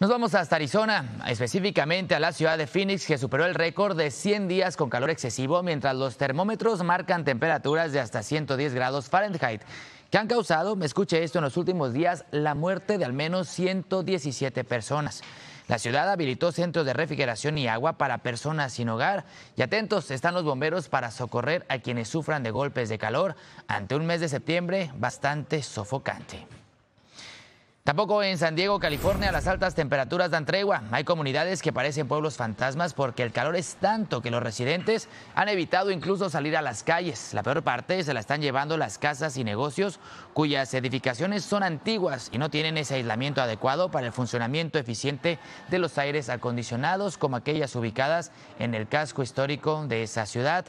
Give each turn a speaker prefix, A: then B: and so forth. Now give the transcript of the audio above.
A: Nos vamos hasta Arizona, específicamente a la ciudad de Phoenix, que superó el récord de 100 días con calor excesivo, mientras los termómetros marcan temperaturas de hasta 110 grados Fahrenheit, que han causado, me escuche esto, en los últimos días, la muerte de al menos 117 personas. La ciudad habilitó centros de refrigeración y agua para personas sin hogar y atentos están los bomberos para socorrer a quienes sufran de golpes de calor ante un mes de septiembre bastante sofocante. Tampoco en San Diego, California, las altas temperaturas dan tregua. Hay comunidades que parecen pueblos fantasmas porque el calor es tanto que los residentes han evitado incluso salir a las calles. La peor parte se la están llevando las casas y negocios cuyas edificaciones son antiguas y no tienen ese aislamiento adecuado para el funcionamiento eficiente de los aires acondicionados como aquellas ubicadas en el casco histórico
B: de esa ciudad.